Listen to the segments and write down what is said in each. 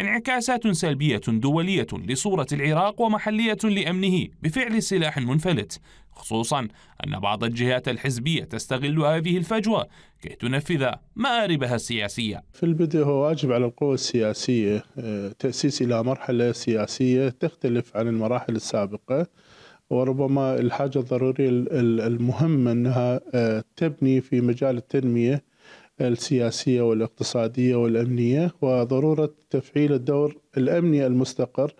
انعكاسات سلبية دولية لصورة العراق ومحلية لأمنه بفعل سلاح منفلت خصوصا أن بعض الجهات الحزبية تستغل هذه الفجوة كي تنفذ مآربها السياسية في البدء هو واجب على القوى السياسية آه، تأسيس إلى مرحلة سياسية تختلف عن المراحل السابقة وربما الحاجة الضرورية المهمة أنها آه، تبني في مجال التنمية السياسية والاقتصادية والأمنية وضرورة تفعيل الدور الأمني المستقر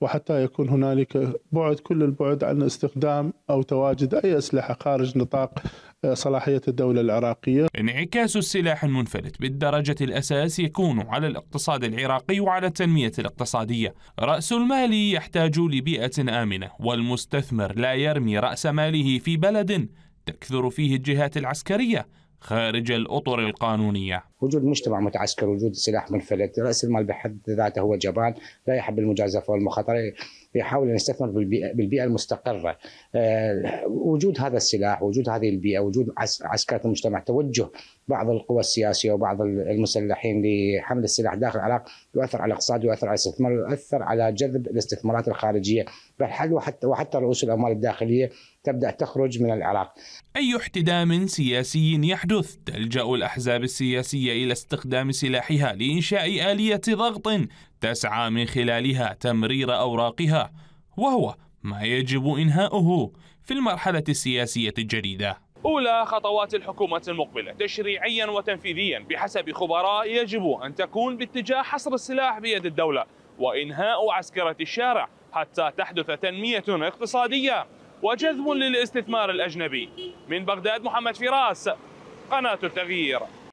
وحتى يكون هنالك بعد كل البعد عن استخدام او تواجد اي اسلحه خارج نطاق آه، صلاحيه الدوله العراقيه. انعكاس السلاح المنفلت بالدرجه الاساس يكون على الاقتصاد العراقي وعلى التنميه الاقتصاديه. راس المال يحتاج لبيئه امنه والمستثمر لا يرمي راس ماله في بلد تكثر فيه الجهات العسكريه خارج الأطر القانونية وجود مجتمع متعسكر وجود سلاح منفلت راس المال بحد ذاته هو جبان لا يحب المجازفه والمخاطره يحاول ان يستثمر بالبيئه المستقره آه، وجود هذا السلاح وجود هذه البيئه وجود عسكره المجتمع توجه بعض القوى السياسيه وبعض المسلحين لحمل السلاح داخل العراق يؤثر على الاقتصاد يؤثر على الاستثمار يؤثر على جذب الاستثمارات الخارجيه بل وحتى وحتى رؤوس الاموال الداخليه تبدا تخرج من العراق. اي احتدام سياسي يحدث تلجا الاحزاب السياسيه السعودية إلى استخدام سلاحها لإنشاء آلية ضغط تسعى من خلالها تمرير أوراقها وهو ما يجب إنهاؤه في المرحلة السياسية الجديدة أولى خطوات الحكومة المقبلة تشريعيا وتنفيذيا بحسب خبراء يجب أن تكون باتجاه حصر السلاح بيد الدولة وإنهاء عسكرة الشارع حتى تحدث تنمية اقتصادية وجذب للاستثمار الأجنبي من بغداد محمد فراس قناة التغيير